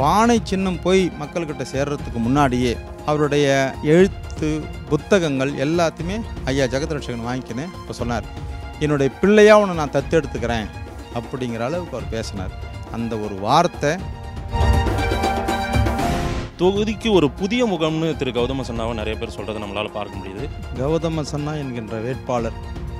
பானை சின்னம் போய் மக்கள்கிட்ட சேர்றதுக்கு முன்னாடியே அவருடைய எழுத்து புத்தகங்கள் எல்லாத்தையுமே ஐயா ஜெகதரட்சகன் வாங்கிக்கினேன் இப்போ சொன்னார் என்னுடைய பிள்ளையாக உன்னை நான் தத்து எடுத்துக்கிறேன் அப்படிங்கிற அளவுக்கு அவர் பேசினார் அந்த ஒரு வார்த்தை தொகுதிக்கு ஒரு புதிய முகம்னு திரு கௌதம சன்னாவை நிறைய பேர் சொல்கிறத நம்மளால் பார்க்க முடியுது கௌதம சன்னா என்கின்ற வேட்பாளர்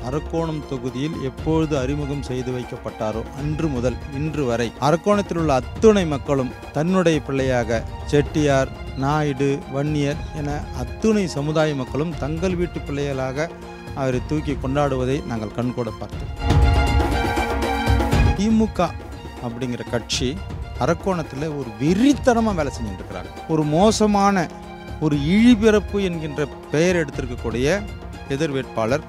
அரக்கோணம் தொகுதியில் எப்பொழுது அறிமுகம் செய்து வைக்கப்பட்டாரோ அன்று முதல் இன்று வரை அரக்கோணத்தில் உள்ள அத்துணை மக்களும் தன்னுடைய பிள்ளையாக செட்டியார் நாயுடு வன்னியர் என அத்துணை சமுதாய மக்களும் தங்கள் வீட்டு பிள்ளைகளாக அவரை தூக்கி கொண்டாடுவதை நாங்கள் கண்கூட பார்த்தோம் திமுக அப்படிங்கிற கட்சி அரக்கோணத்தில் ஒரு வெறித்தனமாக வேலை செஞ்சுட்டு ஒரு மோசமான ஒரு இழிபிறப்பு என்கின்ற பெயர் எடுத்திருக்கக்கூடிய எதிர் வேட்பாளர்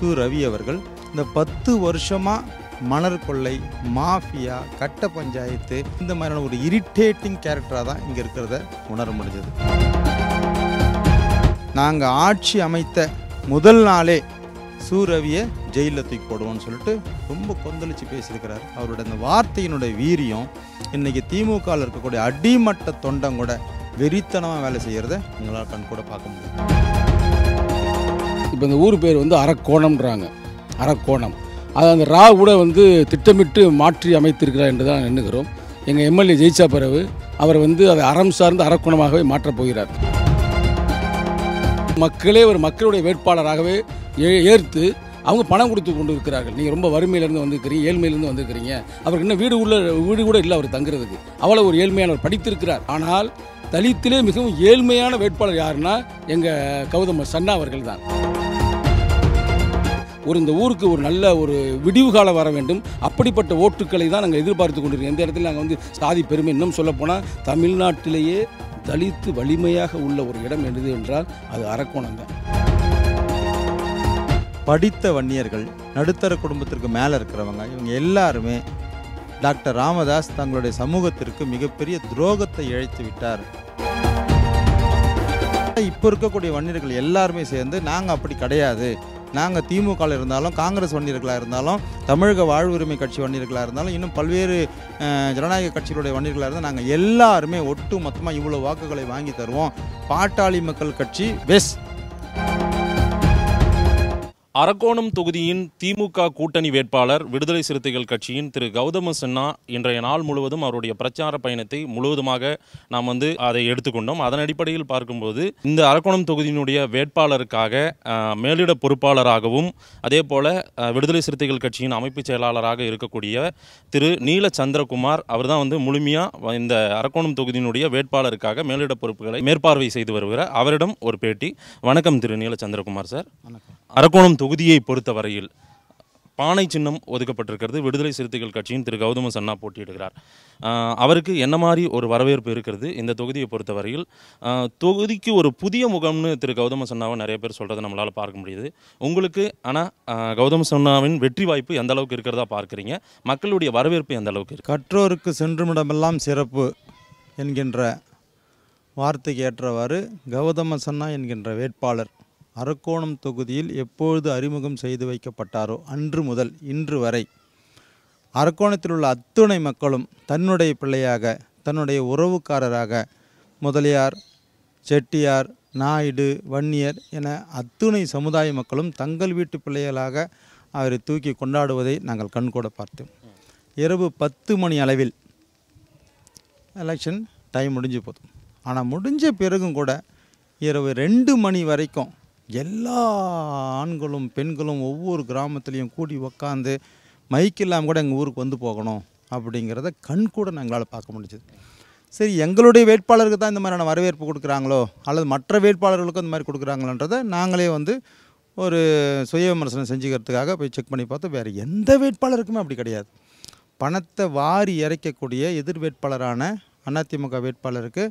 சு ரவி அவர்கள் இந்த பத்து வருஷமாக மணர் கொள்ளை மாஃபியா கட்ட பஞ்சாயத்து இந்த மாதிரியான ஒரு இரிட்டேட்டிங் கேரக்டராக தான் இங்கே இருக்கிறத உணர முடிஞ்சது நாங்கள் ஆட்சி அமைத்த முதல் நாளே சூரவியை ஜெயிலில் தூக்கி போடுவோம்னு சொல்லிட்டு ரொம்ப கொந்தளிச்சு பேசியிருக்கிறார் அவருடைய அந்த வார்த்தையினுடைய வீரியம் இன்றைக்கி திமுகவில் இருக்கக்கூடிய அடிமட்ட தொண்டம் கூட வெறித்தனமாக வேலை செய்கிறத உங்களால் கண் கூட பார்க்க முடியும் இப்போ இந்த ஊர் பேர் வந்து அரக்கோணம்ன்றாங்க அரக்கோணம் அதை அந்த ரா கூட வந்து திட்டமிட்டு மாற்றி அமைத்திருக்கிறார் என்று தான் எண்ணுகிறோம் எங்கள் எம்எல்ஏ ஜெயிச்சா பிறகு அவர் வந்து அதை அறம் சார்ந்த அரக்கோணமாகவே மாற்றப் போகிறார் மக்களே ஒரு மக்களுடைய வேட்பாளராகவே ஏற்று அவங்க பணம் கொடுத்து கொண்டு இருக்கிறார்கள் நீங்கள் ரொம்ப வறுமையிலேருந்து வந்திருக்கிறீங்க ஏழ்மையிலேருந்து வந்திருக்கிறீங்க அவருக்கு இன்னும் வீடு உள்ள வீடு கூட இல்லை அவர் தங்குறதுக்கு அவ்வளோ ஒரு ஏழ்மையானவர் படித்திருக்கிறார் ஆனால் தலித்திலே மிகவும் ஏழ்மையான வேட்பாளர் யாருன்னா எங்கள் கௌதம சன்னா அவர்கள் தான் ஒரு இந்த ஊருக்கு ஒரு நல்ல ஒரு விடிவு காலம் வர வேண்டும் அப்படிப்பட்ட ஓட்டுக்களை தான் நாங்கள் எதிர்பார்த்து கொண்டிருக்கோம் எந்த இடத்துல நாங்கள் வந்து சாதி பெருமை இன்னும் சொல்லப்போனால் தமிழ்நாட்டிலேயே தலித்து வலிமையாக உள்ள ஒரு இடம் எழுது என்றால் அது அரக்கோணம் தான் படித்த வன்னியர்கள் நடுத்தர குடும்பத்திற்கு மேலே இருக்கிறவங்க இவங்க எல்லாருமே டாக்டர் ராமதாஸ் தங்களுடைய சமூகத்திற்கு மிகப்பெரிய துரோகத்தை இழைத்து விட்டார் இப்போ இருக்கக்கூடிய வன்னியர்கள் எல்லாருமே சேர்ந்து நாங்கள் அப்படி கிடையாது நாங்கள் திமுகவில் இருந்தாலும் காங்கிரஸ் வன்னியர்களாக இருந்தாலும் தமிழக வாழ்வுரிமை கட்சி வன்னியர்களாக இருந்தாலும் இன்னும் பல்வேறு ஜனநாயக கட்சிகளுடைய வன்னியர்களாக இருந்தால் நாங்கள் எல்லாருமே ஒட்டு மொத்தமாக இவ்வளோ வாக்குகளை வாங்கி தருவோம் பாட்டாளி மக்கள் கட்சி பெஸ்ட் அரக்கோணம் தொகுதியின் திமுக கூட்டணி வேட்பாளர் விடுதலை சிறுத்தைகள் கட்சியின் திரு கௌதம சின்னா இன்றைய நாள் முழுவதும் அவருடைய பிரச்சார பயணத்தை முழுவதுமாக நாம் வந்து அதை எடுத்துக்கொண்டோம் அதன் அடிப்படையில் பார்க்கும்போது இந்த அரக்கோணம் தொகுதியினுடைய வேட்பாளருக்காக மேலிட பொறுப்பாளராகவும் அதே போல விடுதலை சிறுத்தைகள் கட்சியின் அமைப்பு செயலாளராக இருக்கக்கூடிய திரு நீல சந்திரகுமார் அவர் தான் வந்து முழுமையாக இந்த அரக்கோணம் தொகுதியினுடைய வேட்பாளருக்காக மேலிட பொறுப்புகளை மேற்பார்வை செய்து வருகிறார் அவரிடம் ஒரு பேட்டி வணக்கம் திரு நீல சந்திரகுமார் சார் வணக்கம் அரக்கோணம் தொகுதியை பொறுத்தவரையில் பானை சின்னம் ஒதுக்கப்பட்டிருக்கிறது விடுதலை சிறுத்தைகள் கட்சியின் திரு கௌதம சன்னா போட்டியிடுகிறார் அவருக்கு என்ன மாதிரி ஒரு வரவேற்பு இருக்கிறது இந்த தொகுதியை பொறுத்தவரையில் தொகுதிக்கு ஒரு புதிய முகம்னு திரு கௌதம சன்னாவை நிறைய பேர் சொல்கிறத நம்மளால் பார்க்க முடியுது உங்களுக்கு ஆனால் கௌதம சன்னாவின் வெற்றி வாய்ப்பு எந்த அளவுக்கு இருக்கிறதா பார்க்குறீங்க மக்களுடைய வரவேற்பு எந்த அளவுக்கு இருக்கு கற்றோருக்கு சென்றுமிடமெல்லாம் சிறப்பு என்கின்ற வார்த்தைக்கு ஏற்றவாறு கௌதம சன்னா என்கின்ற வேட்பாளர் அரக்கோணம் தொகுதியில் எப்பொழுது அறிமுகம் செய்து வைக்கப்பட்டாரோ அன்று முதல் இன்று வரை அரக்கோணத்தில் உள்ள அத்துணை மக்களும் தன்னுடைய பிள்ளையாக தன்னுடைய உறவுக்காரராக முதலியார் செட்டியார் நாயுடு வன்னியர் என அத்துணை சமுதாய மக்களும் தங்கள் வீட்டு பிள்ளைகளாக அவரை தூக்கி கொண்டாடுவதை நாங்கள் கண்கூட பார்த்தோம் இரவு பத்து மணி அளவில் எலெக்ஷன் டைம் முடிஞ்சு போதும் ஆனால் முடிஞ்ச பிறகும் கூட இரவு ரெண்டு மணி வரைக்கும் எல்லா ஆண்களும் பெண்களும் ஒவ்வொரு கிராமத்துலேயும் கூடி உக்காந்து மைக் இல்லாமல் கூட எங்கள் ஊருக்கு வந்து போகணும் அப்படிங்கிறத கண் கூட எங்களால் பார்க்க முடிஞ்சது சரி எங்களுடைய வேட்பாளருக்கு தான் இந்த மாதிரியான வரவேற்பு கொடுக்குறாங்களோ அல்லது மற்ற வேட்பாளர்களுக்கும் இந்த மாதிரி கொடுக்குறாங்களன்றதை நாங்களே வந்து ஒரு சுய விமர்சனம் செஞ்சுக்கிறதுக்காக போய் செக் பண்ணி பார்த்தோம் வேறு எந்த வேட்பாளருக்குமே அப்படி கிடையாது பணத்தை வாரி இறைக்கக்கூடிய எதிர் வேட்பாளரான அதிமுக வேட்பாளருக்கு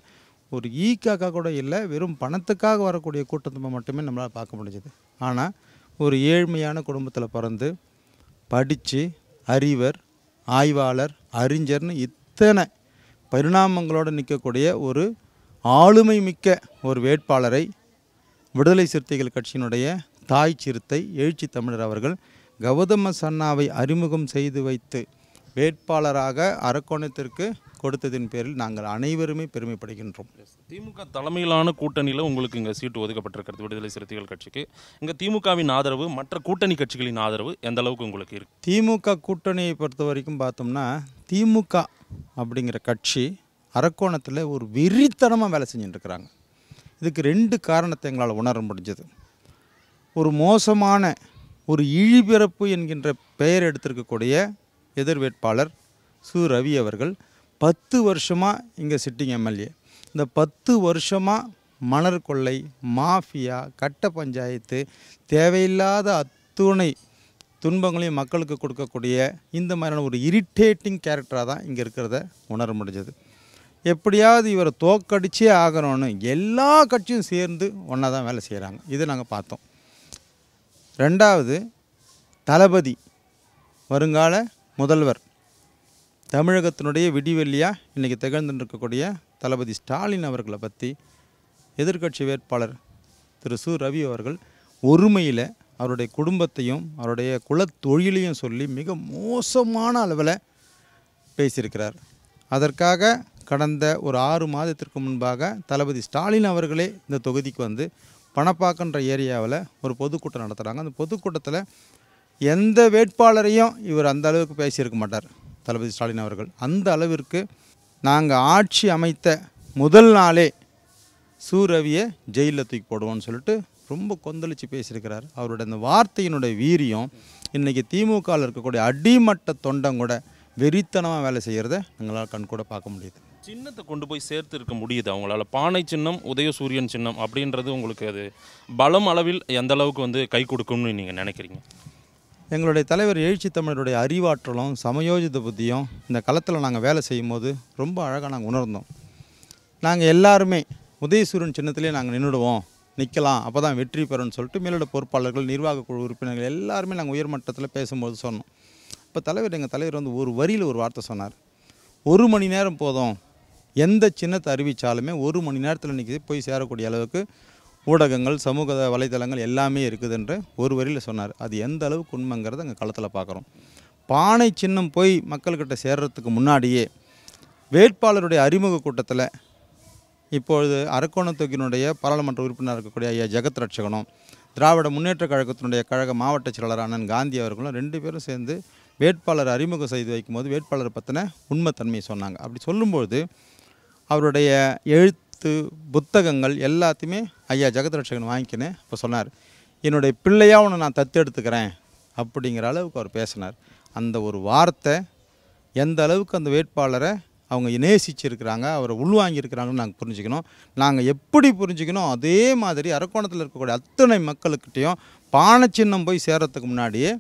ஒரு ஈக்காக கூட இல்லை வெறும் பணத்துக்காக வரக்கூடிய கூட்டத்தும்பை மட்டுமே நம்மளால் பார்க்க முடிஞ்சது ஆனால் ஒரு ஏழ்மையான குடும்பத்தில் பிறந்து படித்து அறிவர் ஆய்வாளர் அறிஞர்னு இத்தனை பரிணாமங்களோடு நிற்கக்கூடிய ஒரு ஆளுமை மிக்க ஒரு வேட்பாளரை விடுதலை சிறுத்தைகள் கட்சியினுடைய தாய் சிறுத்தை எழுச்சி தமிழர் அவர்கள் கௌதம சன்னாவை அறிமுகம் செய்து வைத்து வேட்பாளராக அரக்கோணத்திற்கு கொடுத்ததின் பேரில் நாங்கள் அனைவருமே பெருமைப்படுகின்றோம் திமுக தலைமையிலான கூட்டணியில் உங்களுக்கு இங்கே சீட்டு ஒதுக்கப்பட்டிருக்கிறது விடுதலை சிறுத்தைகள் கட்சிக்கு இங்கே திமுகவின் ஆதரவு மற்ற கூட்டணி கட்சிகளின் ஆதரவு எந்த அளவுக்கு உங்களுக்கு இருக்கு திமுக கூட்டணியை பொறுத்த வரைக்கும் பார்த்தோம்னா திமுக அப்படிங்கிற கட்சி அரக்கோணத்தில் ஒரு வெறித்தனமாக வேலை செஞ்சுட்டுருக்குறாங்க இதுக்கு ரெண்டு காரணத்தை எங்களால் உணர முடிஞ்சது ஒரு மோசமான ஒரு இழிபிறப்பு என்கின்ற பெயர் எடுத்திருக்கக்கூடிய எதிர் வேட்பாளர் சு ரவி அவர்கள் பத்து வருஷமாக இங்கே சிட்டிங் எம்எல்ஏ இந்த பத்து வருஷமாக மணர் கொள்ளை மாஃபியா கட்ட பஞ்சாயத்து தேவையில்லாத அத்துணை துன்பங்களையும் மக்களுக்கு கொடுக்கக்கூடிய இந்த மாதிரியான ஒரு இரிட்டேட்டிங் கேரக்டராக தான் இங்கே இருக்கிறத உணர முடிஞ்சது எப்படியாவது இவரை தோக்கடிச்சே ஆகணும்னு எல்லா கட்சியும் சேர்ந்து ஒன்றா தான் வேலை செய்கிறாங்க இதை நாங்கள் பார்த்தோம் ரெண்டாவது தளபதி வருங்கால முதல்வர் தமிழகத்தினுடைய விடிவெள்ளியாக இன்றைக்கி திகழ்ந்துருக்கக்கூடிய தளபதி ஸ்டாலின் அவர்களை பற்றி எதிர்கட்சி வேட்பாளர் திரு சு ரவி அவர்கள் ஒருமையில் அவருடைய குடும்பத்தையும் அவருடைய குலத்தொழிலையும் சொல்லி மிக மோசமான அளவில் பேசியிருக்கிறார் அதற்காக கடந்த ஒரு ஆறு மாதத்திற்கு முன்பாக தளபதி ஸ்டாலின் அவர்களே இந்த தொகுதிக்கு வந்து பணப்பாக்கன்ற ஏரியாவில் ஒரு பொதுக்கூட்டம் நடத்துகிறாங்க அந்த பொதுக்கூட்டத்தில் எந்த வேட்பாளரையும் இவர் அந்த அளவுக்கு பேசியிருக்க மாட்டார் தளபதி ஸ்டாலின் அவர்கள் அந்த அளவிற்கு நாங்கள் ஆட்சி அமைத்த முதல் நாளே சூரவியை ஜெயிலில் தூக்கி போடுவோம்னு சொல்லிட்டு ரொம்ப கொந்தளித்து பேசியிருக்கிறார் அவருடைய அந்த வார்த்தையினுடைய வீரியம் இன்றைக்கி திமுகவில் இருக்கக்கூடிய அடிமட்ட தொண்டம் கூட வெறித்தனமாக வேலை செய்கிறத எங்களால் கண் கூட பார்க்க முடியுது சின்னத்தை கொண்டு போய் சேர்த்து இருக்க முடியுது அவங்களால பானை சின்னம் உதயசூரியன் சின்னம் அப்படின்றது உங்களுக்கு அது பலம் அளவில் எந்த அளவுக்கு வந்து கை கொடுக்கும்னு நீங்கள் நினைக்கிறீங்க எங்களுடைய தலைவர் எழுச்சி தமிழருடைய அறிவாற்றலும் சமயோஜித புத்தியும் இந்த களத்தில் நாங்கள் வேலை செய்யும் போது ரொம்ப அழகாக நாங்கள் உணர்ந்தோம் நாங்கள் எல்லாருமே உதயசூரன் சின்னத்திலே நாங்கள் நின்றுடுவோம் நிற்கலாம் அப்போ தான் வெற்றி பெறும்னு சொல்லிட்டு மேலிட பொறுப்பாளர்கள் நிர்வாக குழு உறுப்பினர்கள் எல்லாருமே நாங்கள் உயர்மட்டத்தில் பேசும்போது சொன்னோம் இப்போ தலைவர் எங்கள் தலைவர் வந்து ஒரு வரியில் ஒரு வார்த்தை சொன்னார் ஒரு மணி நேரம் போதும் எந்த சின்னத்தை அறிவித்தாலுமே ஒரு மணி நேரத்தில் இன்றைக்கி போய் சேரக்கூடிய அளவுக்கு ஊடகங்கள் சமூக வலைதளங்கள் எல்லாமே இருக்குதுன்ற ஒரு வரியில் சொன்னார் அது எந்த அளவுக்கு உண்மைங்கிறத அங்கே களத்தில் பார்க்குறோம் பானை சின்னம் போய் மக்கள்கிட்ட சேர்றதுக்கு முன்னாடியே வேட்பாளருடைய அறிமுக கூட்டத்தில் இப்பொழுது அரக்கோணத்தொகினுடைய பாராளுமன்ற உறுப்பினர் இருக்கக்கூடிய ஐயா ஜெகத் ரட்சகனும் திராவிட முன்னேற்ற கழகத்தினுடைய கழக மாவட்ட செயலாளர் அண்ணன் காந்தி அவர்களும் ரெண்டு பேரும் சேர்ந்து வேட்பாளர் அறிமுகம் செய்து வைக்கும்போது வேட்பாளர் பற்றின உண்மைத்தன்மையை சொன்னாங்க அப்படி சொல்லும்போது அவருடைய எழுத் எழுத்து புத்தகங்கள் எல்லாத்தையுமே ஐயா ஜெகதரட்சகன் வாங்கிக்கினேன் இப்போ சொன்னார் என்னுடைய பிள்ளையாக உன்னை நான் தத்து எடுத்துக்கிறேன் அப்படிங்கிற அளவுக்கு அவர் பேசினார் அந்த ஒரு வார்த்தை எந்த அளவுக்கு அந்த வேட்பாளரை அவங்க நேசிச்சிருக்கிறாங்க அவரை உள்வாங்கியிருக்கிறாங்கன்னு நாங்கள் புரிஞ்சுக்கணும் நாங்கள் எப்படி புரிஞ்சுக்கணும் அதே மாதிரி அரக்கோணத்தில் இருக்கக்கூடிய அத்தனை மக்களுக்கிட்டேயும் பானை சின்னம் போய் சேர்கிறதுக்கு முன்னாடியே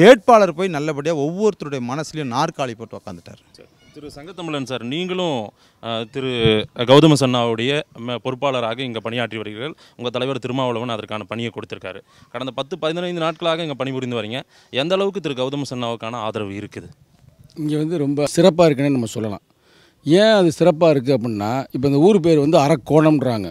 வேட்பாளர் போய் நல்லபடியாக ஒவ்வொருத்தருடைய மனசுலையும் நாற்காலி போட்டு உக்காந்துட்டார் திரு சங்கத்தமிழன் சார் நீங்களும் திரு கௌதம சன்னாவுடைய பொறுப்பாளராக இங்கே பணியாற்றி வருகிறீர்கள் உங்கள் தலைவர் திருமாவளவன் அதற்கான பணியை கொடுத்துருக்காரு கடந்த பத்து பதினைந்து நாட்களாக இங்கே பணிபுரிந்து வரீங்க எந்த அளவுக்கு திரு கௌதம சன்னாவுக்கான ஆதரவு இருக்குது இங்கே வந்து ரொம்ப சிறப்பாக இருக்குன்னு நம்ம சொல்லலாம் ஏன் அது சிறப்பாக இருக்குது அப்படின்னா இப்போ இந்த ஊர் பேர் வந்து அறக்கோணம்ன்றாங்க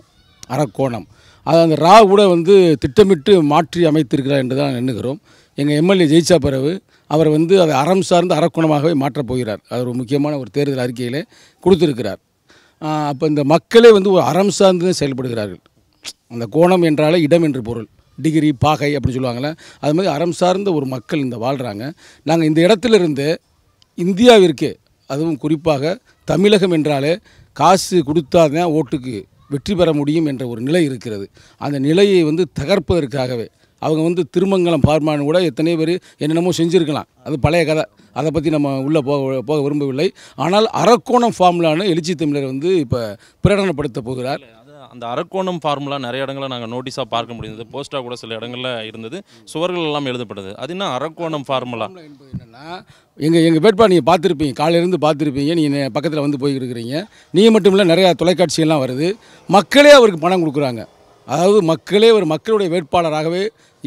அறக்கோணம் அதை அந்த ரா கூட வந்து திட்டமிட்டு மாற்றி அமைத்திருக்கிறார் என்று தான் எண்ணுகிறோம் எங்கள் எம்எல்ஏ ஜெயிச்சா பிறகு அவர் வந்து அதை அறம் சார்ந்த அறக்குணமாகவே மாற்றப் போகிறார் அது ஒரு முக்கியமான ஒரு தேர்தல் அறிக்கையில் கொடுத்துருக்கிறார் அப்போ இந்த மக்களே வந்து ஒரு அறம் சார்ந்து செயல்படுகிறார்கள் அந்த கோணம் என்றாலே இடம் என்று பொருள் டிகிரி பாகை அப்படின்னு சொல்லுவாங்களே அது மாதிரி அறம் சார்ந்த ஒரு மக்கள் இந்த வாழ்கிறாங்க நாங்கள் இந்த இடத்துலேருந்து இந்தியாவிற்கு அதுவும் குறிப்பாக தமிழகம் என்றாலே காசு கொடுத்தாதான் ஓட்டுக்கு வெற்றி பெற முடியும் என்ற ஒரு நிலை இருக்கிறது அந்த நிலையை வந்து தகர்ப்பதற்காகவே அவங்க வந்து திருமங்கலம் பார்மான் கூட எத்தனை பேர் என்னென்னமோ செஞ்சுருக்கலாம் அது பழைய கதை அதை பற்றி நம்ம உள்ளே போக போக விரும்பவில்லை ஆனால் அரக்கோணம் ஃபார்ம்லான எழுச்சி தமிழர் வந்து இப்போ பிரகடனப்படுத்த போகிறார் அந்த அரக்கோணம் ஃபார்முலா நிறைய இடங்களில் நாங்கள் நோட்டீஸாக பார்க்க முடிந்தது போஸ்ட்டாக கூட சில இடங்களில் இருந்தது சுவர்கள் எல்லாம் எழுதப்பட்டது அது என்ன அரக்கோணம் ஃபார்முலா என்னென்னா எங்கள் எங்கள் வேட்பாளர் நீங்கள் பார்த்துருப்பீங்க காலையிலேருந்து பார்த்துருப்பீங்க நீங்கள் பக்கத்தில் வந்து போய் நீங்கள் மட்டும் இல்லை நிறையா தொலைக்காட்சியெல்லாம் வருது மக்களே அவருக்கு பணம் கொடுக்குறாங்க அதாவது மக்களே ஒரு மக்களுடைய வேட்பாளராகவே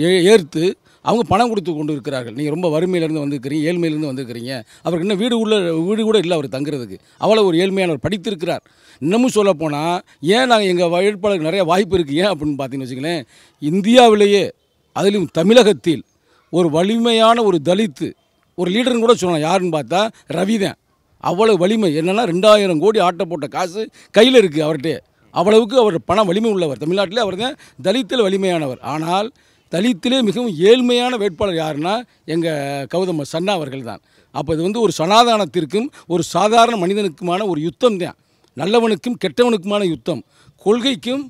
ஏ ஏற்று அவங்க பணம் கொடுத்து கொண்டு இருக்கிறார்கள் நீங்கள் ரொம்ப வறுமையிலேருந்து வந்திருக்கிறீங்க ஏழ்மையிலேருந்து வந்திருக்கிறீங்க அவருக்கு இன்னும் வீடு உள்ள வீடு கூட இல்லை அவர் தங்குறதுக்கு அவ்வளோ ஒரு ஏழ்மையானவர் படித்திருக்கிறார் இன்னமும் சொல்லப்போனால் ஏன் நாங்கள் எங்கள் வேட்பாளருக்கு நிறைய வாய்ப்பு இருக்குது ஏன் அப்படின்னு பார்த்தீங்கன்னு வச்சுங்களேன் இந்தியாவிலேயே அதிலும் தமிழகத்தில் ஒரு வலிமையான ஒரு தலித்து ஒரு லீடர்னு கூட சொல்லலாம் யாருன்னு பார்த்தா ரவி தான் வலிமை என்னென்னா ரெண்டாயிரம் கோடி ஆட்டை போட்ட காசு கையில் இருக்குது அவர்கிட்ட அவ்வளவுக்கு அவர் பணம் வலிமை உள்ளவர் தமிழ்நாட்டில் அவர் தான் தலித்தில் வலிமையானவர் ஆனால் தலித்திலே மிகவும் ஏழ்மையான வேட்பாளர் யாருன்னா எங்கள் கௌதம சன்னா அவர்கள் தான் அப்போ இது வந்து ஒரு சனாதானத்திற்கும் ஒரு சாதாரண மனிதனுக்குமான ஒரு யுத்தம் தான் நல்லவனுக்கும் கெட்டவனுக்குமான யுத்தம் கொள்கைக்கும்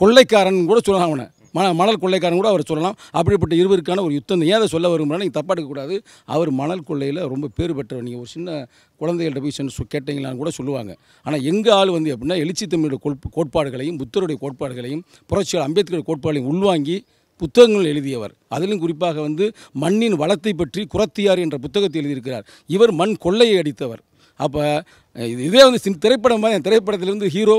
கொள்ளைக்காரன் கூட சொல்லலாம் அவனை மண மணல் கொள்ளைக்காரன் கூட அவர் சொல்லலாம் அப்படிப்பட்ட இருவருக்கான ஒரு யுத்தம் ஏன் அதை சொல்ல வரும்போது நீங்கள் தப்பாக எடுக்கக்கூடாது அவர் மணல் கொள்ளையில் ரொம்ப பேர் பெற்றவர் நீங்கள் ஒரு சின்ன குழந்தைகள்கிட்ட போய் சென்று கேட்டீங்களான்னு கூட சொல்லுவாங்க ஆனால் எங்கள் ஆள் வந்து எப்படின்னா எழுச்சி தமிழோட கோட்பாடுகளையும் புத்தருடைய கோட்பாடுகளையும் புரட்சியாளர் அம்பேத்கர் கோட்பாடுகளையும் உள்வாங்கி புத்தகங்கள் எழுதியவர் அதிலும் குறிப்பாக வந்து மண்ணின் வளத்தை பற்றி குரத்தியார் என்ற புத்தகத்தை எழுதியிருக்கிறார் இவர் மண் கொள்ளையை அடித்தவர் அப்போ இதே வந்து திரைப்படம் திரைப்படத்திலிருந்து ஹீரோ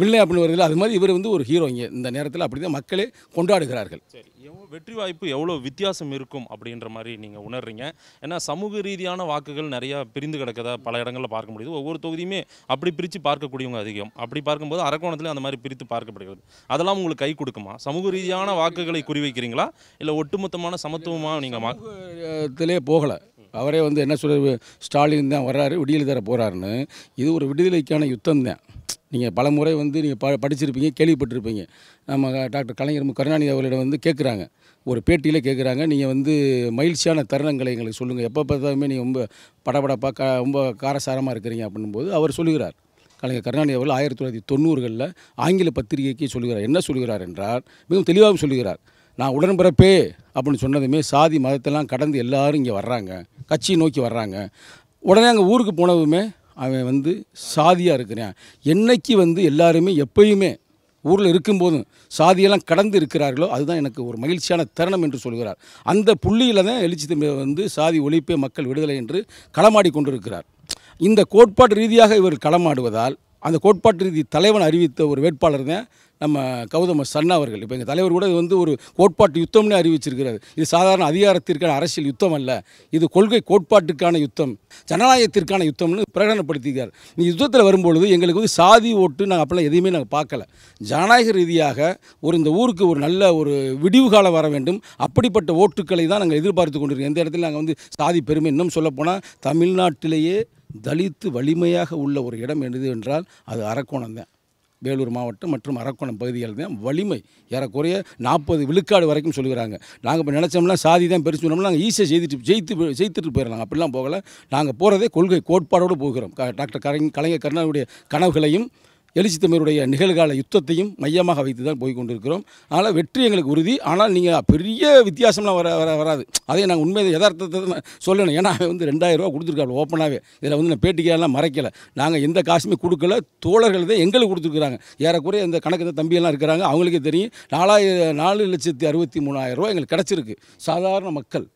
வில்லை அப்படின்னு வருதுல அது மாதிரி இவர் வந்து ஒரு ஹீரோங்க இந்த நேரத்தில் அப்படி தான் மக்களே கொண்டாடுகிறார்கள் சரி வெற்றி வாய்ப்பு எவ்வளோ வித்தியாசம் இருக்கும் அப்படின்ற மாதிரி நீங்கள் உணர்றீங்க ஏன்னா சமூக ரீதியான வாக்குகள் நிறையா பிரிந்து கிடக்கதா பல இடங்களில் பார்க்க முடியுது ஒவ்வொரு தொகுதியுமே அப்படி பிரித்து பார்க்கக்கூடியவங்க அதிகம் அப்படி பார்க்கும்போது அரக்கோணத்தில் அந்த மாதிரி பிரித்து பார்க்கப்படுகிறது அதெல்லாம் உங்களுக்கு கை கொடுக்குமா சமூக ரீதியான வாக்குகளை குறிவைக்கிறீங்களா இல்லை ஒட்டுமொத்தமான சமத்துவமாக நீங்கள் போகலை அவரே வந்து என்ன சொல்கிறது ஸ்டாலின் தான் வர்றாரு விடியல் தர போகிறாருன்னு இது ஒரு விடுதலைக்கான யுத்தம் தான் நீங்கள் பல முறை வந்து நீங்கள் ப படிச்சிருப்பீங்க கேள்விப்பட்டிருப்பீங்க நம்ம டாக்டர் கலைஞர் கருணாநிதி அவர்களிடம் வந்து கேட்குறாங்க ஒரு பேட்டியில் கேட்குறாங்க நீங்கள் வந்து மகிழ்ச்சியான தருணங்களை எங்களுக்கு சொல்லுங்கள் எப்போ பார்த்தாலுமே நீங்கள் ரொம்ப படபடப்பாக க ரொம்ப காரசாரமாக இருக்கிறீங்க அப்படின்போது அவர் சொல்லுகிறார் கலைஞர் கருணாநிதி அவர்கள் ஆயிரத்தி தொள்ளாயிரத்தி தொண்ணூறுகளில் ஆங்கில பத்திரிகைக்கு சொல்கிறார் என்ன சொல்கிறார் என்றால் மிகவும் தெளிவாகவும் சொல்கிறார் நான் உடன்பிறப்பே அப்படின்னு சொன்னதுமே சாதி மதத்தெல்லாம் கடந்து எல்லோரும் இங்கே வர்றாங்க கட்சியை நோக்கி வர்றாங்க உடனே அங்கே ஊருக்கு போனதுமே அவன் வந்து சாதியாக இருக்கிறான் என்னைக்கு வந்து எல்லாருமே எப்பயுமே ஊரில் இருக்கும்போதும் சாதியெல்லாம் கடந்து இருக்கிறார்களோ அதுதான் எனக்கு ஒரு மகிழ்ச்சியான தருணம் என்று சொல்கிறார் அந்த புள்ளியில் தான் எழுச்சி வந்து சாதி ஒழிப்பே மக்கள் விடுதலை என்று களமாடி கொண்டிருக்கிறார் இந்த கோட்பாட்டு ரீதியாக இவர் களமாடுவதால் அந்த கோட்பாட்டு ரீதி தலைவன் அறிவித்த ஒரு வேட்பாளர் தான் நம்ம கௌதம சன்னா அவர்கள் இப்போ எங்கள் தலைவர் கூட இது வந்து ஒரு கோட்பாட்டு யுத்தம்னு அறிவிச்சிருக்கிறார் இது சாதாரண அதிகாரத்திற்கான அரசியல் யுத்தம் அல்ல இது கொள்கை கோட்பாட்டுக்கான யுத்தம் ஜனநாயகத்திற்கான யுத்தம்னு பிரகடனப்படுத்திக்கிறார் நீ யுத்தத்தில் வரும்பொழுது எங்களுக்கு வந்து சாதி ஓட்டு நாங்கள் அப்போல்லாம் எதையுமே நாங்கள் பார்க்கல ஜனநாயக ரீதியாக ஒரு இந்த ஊருக்கு ஒரு நல்ல ஒரு விடிவு காலம் வர வேண்டும் அப்படிப்பட்ட ஓட்டுக்களை தான் நாங்கள் எதிர்பார்த்து கொண்டிருக்கோம் எந்த இடத்துல நாங்கள் வந்து சாதி பெருமை இன்னும் சொல்லப்போனால் தமிழ்நாட்டிலேயே தலித்து வலிமையாக உள்ள ஒரு இடம் என்னது என்றால் அது அரக்கோணம் தான் வேலூர் மாவட்டம் மற்றும் அரக்கோணம் பகுதிகள் தான் வலிமை ஏறக்குறைய நாற்பது விழுக்காடு வரைக்கும் சொல்லுகிறாங்க நாங்கள் இப்போ நினச்சோம்னா சாதி தான் பெருசு சொன்னோம்னா நாங்கள் ஈஸியாக செய்துட்டு ஜெயித்து ஜெயித்துட்டு போயிடலாம் அப்படிலாம் போகலை நாங்கள் போகிறதே கொள்கை கோட்பாடோடு போகிறோம் டாக்டர் கலைஞர் கலைஞர் கருணாவுடைய கனவுகளையும் எழுச்சி தமிழருடைய நிகழ்கால யுத்தத்தையும் மையமாக வைத்து தான் போய் கொண்டிருக்கிறோம் அதனால் வெற்றி எங்களுக்கு உறுதி ஆனால் நீங்கள் பெரிய வித்தியாசம்லாம் வர வர வராது அதே நாங்கள் உண்மையை யதார்த்தத்தை சொல்லணும் ஏன்னா வந்து ரெண்டாயிரம் ரூபா கொடுத்துருக்காரு ஓப்பனாகவே இதில் வந்து நான் பேட்டிக்கையெல்லாம் மறைக்கலை நாங்கள் எந்த காசுமே கொடுக்கல தோழர்கள் தான் எங்களுக்கு கொடுத்துருக்குறாங்க ஏறக்குறைய இந்த கணக்கு இந்த தம்பியெல்லாம் இருக்கிறாங்க அவங்களுக்கே தெரியும் நாலாயிரம் நாலு லட்சத்தி அறுபத்தி மூணாயிரம் ரூபா எங்களுக்கு கிடச்சிருக்கு சாதாரண மக்கள்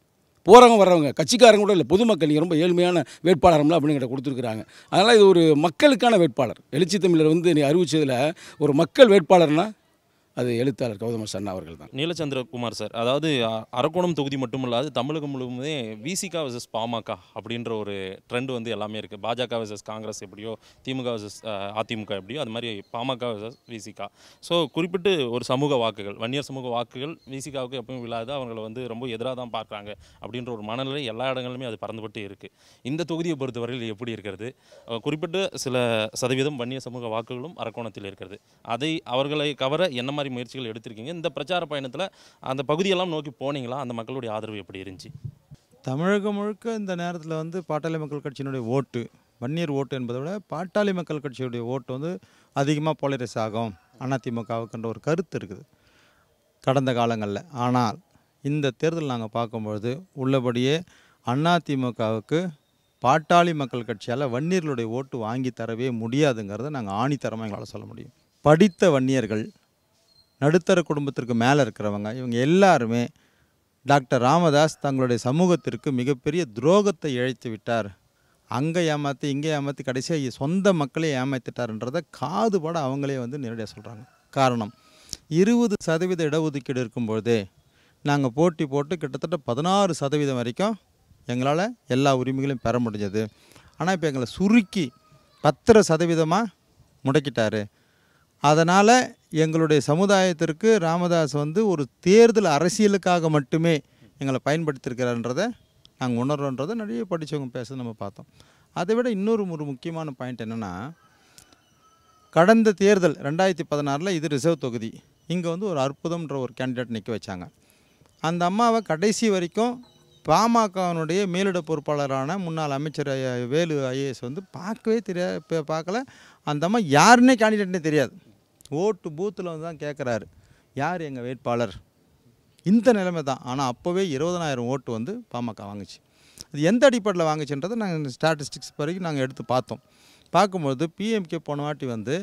போகிறவங்க வர்றவங்க கட்சிக்காரங்க கூட இல்லை பொதுமக்கள் நீங்கள் ரொம்ப ஏழ்மையான வேட்பாளர்லாம் அப்படிங்கிட்ட கொடுத்துருக்குறாங்க அதனால் இது ஒரு மக்களுக்கான வேட்பாளர் எழுச்சி தமிழர் வந்து நீ அறிவிச்சதில் ஒரு மக்கள் வேட்பாளர்னால் அது எழுத்தாளர் கௌதம சன்னா அவர்கள் தான் நீலச்சந்திரகுமார் சார் அதாவது அரக்கோணம் தொகுதி மட்டும் இல்லாது தமிழகம் முழுவதுமே விசிகா வர்சஸ் பாமக அப்படின்ற ஒரு ட்ரெண்ட் வந்து எல்லாமே இருக்குது பாஜக வர்சஸ் காங்கிரஸ் எப்படியோ திமுக வர்சஸ் அதிமுக எப்படியோ அது மாதிரி பாமக வர்சஸ் விசிகா ஸோ குறிப்பிட்டு ஒரு சமூக வாக்குகள் வன்னியர் சமூக வாக்குகள் விசிகாவுக்கு எப்பவும் விழாது அவங்களை வந்து ரொம்ப எதிராக தான் பார்க்குறாங்க அப்படின்ற ஒரு மனநிலை எல்லா இடங்களிலுமே அது பறந்துபட்டு இருக்குது இந்த தொகுதியை பொறுத்தவரையில் எப்படி இருக்கிறது குறிப்பிட்டு சில சதவீதம் வன்னியர் சமூக வாக்குகளும் அரக்கோணத்தில் இருக்கிறது அதை அவர்களை கவர என்ன மாதிரி முயற்சிகள் எடுத்திருக்கீங்க இந்த பிரச்சார பயணத்தில் அந்த பகுதியெல்லாம் நோக்கி போனீங்களா அந்த மக்களுடைய ஆதரவு எப்படி இருந்துச்சு தமிழகம் முழுக்க இந்த நேரத்தில் வந்து பாட்டாளி மக்கள் கட்சியினுடைய ஓட்டு வன்னியர் ஓட்டு என்பதை விட பாட்டாளி மக்கள் கட்சியுடைய ஓட்டு வந்து அதிகமாக போலரைஸ் ஆகும் அதிமுகவுக்குன்ற ஒரு கருத்து இருக்குது கடந்த காலங்களில் ஆனால் இந்த தேர்தல் நாங்கள் பார்க்கும்பொழுது உள்ளபடியே அதிமுகவுக்கு பாட்டாளி மக்கள் கட்சியால் வன்னியர்களுடைய ஓட்டு வாங்கி தரவே முடியாதுங்கிறத நாங்கள் ஆணித்தரமாக எங்களால் சொல்ல முடியும் படித்த வன்னியர்கள் நடுத்தர குடும்பத்திற்கு மேலே இருக்கிறவங்க இவங்க எல்லாருமே டாக்டர் ராமதாஸ் தங்களுடைய சமூகத்திற்கு மிகப்பெரிய துரோகத்தை இழைத்து விட்டார் அங்கே ஏமாற்றி இங்கே ஏமாற்றி கடைசியாக சொந்த மக்களே ஏமாற்றிட்டாருன்றதை காதுபட அவங்களே வந்து நேரடியாக சொல்கிறாங்க காரணம் இருபது சதவீத இடஒதுக்கீடு இருக்கும்பொழுதே நாங்கள் போட்டி போட்டு கிட்டத்தட்ட பதினாறு சதவீதம் வரைக்கும் எங்களால் எல்லா உரிமைகளையும் பெற முடிஞ்சது ஆனால் இப்போ எங்களை சுருக்கி பத்தரை சதவீதமாக முடக்கிட்டார் அதனால் எங்களுடைய சமுதாயத்திற்கு ராமதாஸ் வந்து ஒரு தேர்தல் அரசியலுக்காக மட்டுமே எங்களை பயன்படுத்தியிருக்கிறார்ன்றதை நாங்கள் உணர்றோன்றதை நிறைய படித்தவங்க பேச நம்ம பார்த்தோம் அதை விட இன்னொரு ஒரு முக்கியமான பாயிண்ட் என்னென்னா கடந்த தேர்தல் ரெண்டாயிரத்தி பதினாறில் இது ரிசர்வ் தொகுதி இங்கே வந்து ஒரு அற்புதம்ன்ற ஒரு கேண்டிடேட் நிற்க வச்சாங்க அந்த அம்மாவை கடைசி வரைக்கும் பாமகனுடைய மேலிட பொறுப்பாளரான முன்னாள் அமைச்சர் வேலு ஐஏஎஸ் வந்து பார்க்கவே தெரியாது பார்க்கல அந்த அம்மா யாருன்னே கேண்டிடேட்னே தெரியாது ஓட்டு பூத்தில் வந்து தான் கேட்குறாரு யார் எங்கள் வேட்பாளர் இந்த நிலைமை தான் ஆனால் அப்போவே இருபதனாயிரம் ஓட்டு வந்து பாமக வாங்குச்சு அது எந்த அடிப்படையில் வாங்குச்சுன்றதை நாங்கள் ஸ்டாட்டிஸ்டிக்ஸ் வரைக்கும் நாங்கள் எடுத்து பார்த்தோம் பார்க்கும்பொழுது பிஎம்கே போன வாட்டி வந்து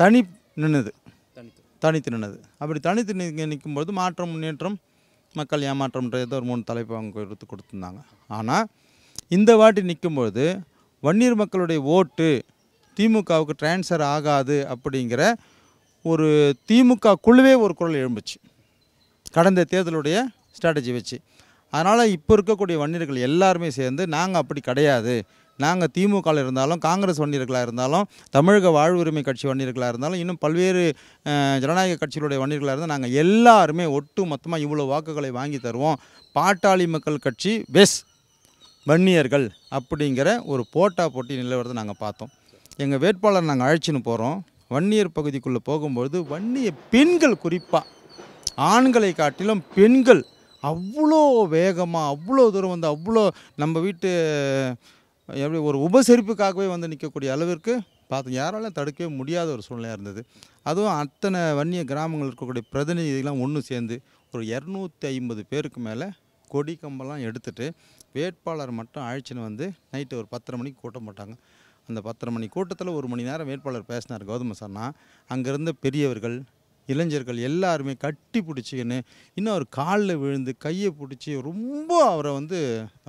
தனி நின்றுது தனித்து நின்னது அப்படி தனித்து நிற்கும்பொழுது மாற்றம் முன்னேற்றம் மக்கள் ஏமாற்றம்ன்ற ஏதோ ஒரு மூணு தலைப்பு அவங்க எடுத்து கொடுத்துருந்தாங்க ஆனால் இந்த வாட்டி நிற்கும்பொழுது வன்னியர் மக்களுடைய ஓட்டு திமுகவுக்கு டிரான்ஸ்ஃபர் ஆகாது அப்படிங்கிற ஒரு திமுக குழுவே ஒரு குரல் எழும்புச்சு கடந்த தேர்தலுடைய ஸ்ட்ராட்டஜி வச்சு அதனால் இப்போ இருக்கக்கூடிய வன்னியர்கள் எல்லாருமே சேர்ந்து நாங்கள் அப்படி கிடையாது நாங்கள் திமுகவில் இருந்தாலும் காங்கிரஸ் வன்னியர்களாக இருந்தாலும் தமிழக வாழ்வுரிமை கட்சி வன்னியர்களாக இருந்தாலும் இன்னும் பல்வேறு ஜனநாயக கட்சிகளுடைய வன்னியர்களாக இருந்தால் நாங்கள் எல்லாருமே ஒட்டு மொத்தமாக இவ்வளோ வாக்குகளை வாங்கி தருவோம் பாட்டாளி மக்கள் கட்சி பெஸ் வன்னியர்கள் அப்படிங்கிற ஒரு போட்டா போட்டி நிலவரத்தை நாங்கள் பார்த்தோம் எங்கள் வேட்பாளர் நாங்கள் அழைச்சின்னு போகிறோம் வன்னியர் பகுதிக்குள்ளே போகும்பொழுது வன்னிய பெண்கள் குறிப்பாக ஆண்களை காட்டிலும் பெண்கள் அவ்வளோ வேகமாக அவ்வளோ தூரம் வந்து அவ்வளோ நம்ம வீட்டு எப்படி ஒரு உபசரிப்புக்காகவே வந்து நிற்கக்கூடிய அளவிற்கு பார்த்து யாராலும் தடுக்கவே முடியாத ஒரு சூழ்நிலையாக இருந்தது அதுவும் அத்தனை வன்னிய கிராமங்கள் இருக்கக்கூடிய பிரதிநிதிகள்லாம் ஒன்று சேர்ந்து ஒரு இரநூத்தி ஐம்பது பேருக்கு மேலே கொடி கம்பெல்லாம் எடுத்துகிட்டு வேட்பாளர் மட்டும் அழைச்சின்னு வந்து நைட்டு ஒரு பத்தரை மணிக்கு கூட்ட மாட்டாங்க அந்த பத்தரை மணி கூட்டத்தில் ஒரு மணி நேரம் வேட்பாளர் பேசினார் கௌதம சார்னா அங்கேருந்த பெரியவர்கள் இளைஞர்கள் எல்லாருமே கட்டி பிடிச்சிக்கின்னு இன்னும் அவர் காலில் விழுந்து கையை பிடிச்சி ரொம்ப அவரை வந்து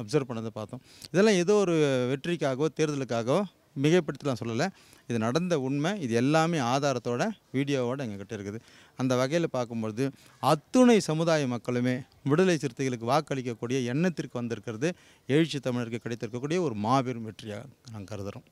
அப்சர்வ் பண்ணதை பார்த்தோம் இதெல்லாம் ஏதோ ஒரு வெற்றிக்காகவோ தேர்தலுக்காகவோ மிகைப்படுத்தலாம் சொல்லலை இது நடந்த உண்மை இது எல்லாமே ஆதாரத்தோட வீடியோவோடு எங்கக்கிட்ட இருக்குது அந்த வகையில் பார்க்கும்பொழுது அத்துணை சமுதாய மக்களுமே விடுதலை சிறுத்தைகளுக்கு வாக்களிக்கக்கூடிய எண்ணத்திற்கு வந்திருக்கிறது எழுச்சி தமிழருக்கு கிடைத்திருக்கக்கூடிய ஒரு மாபெரும் வெற்றியாக நாங்கள் கருதுகிறோம்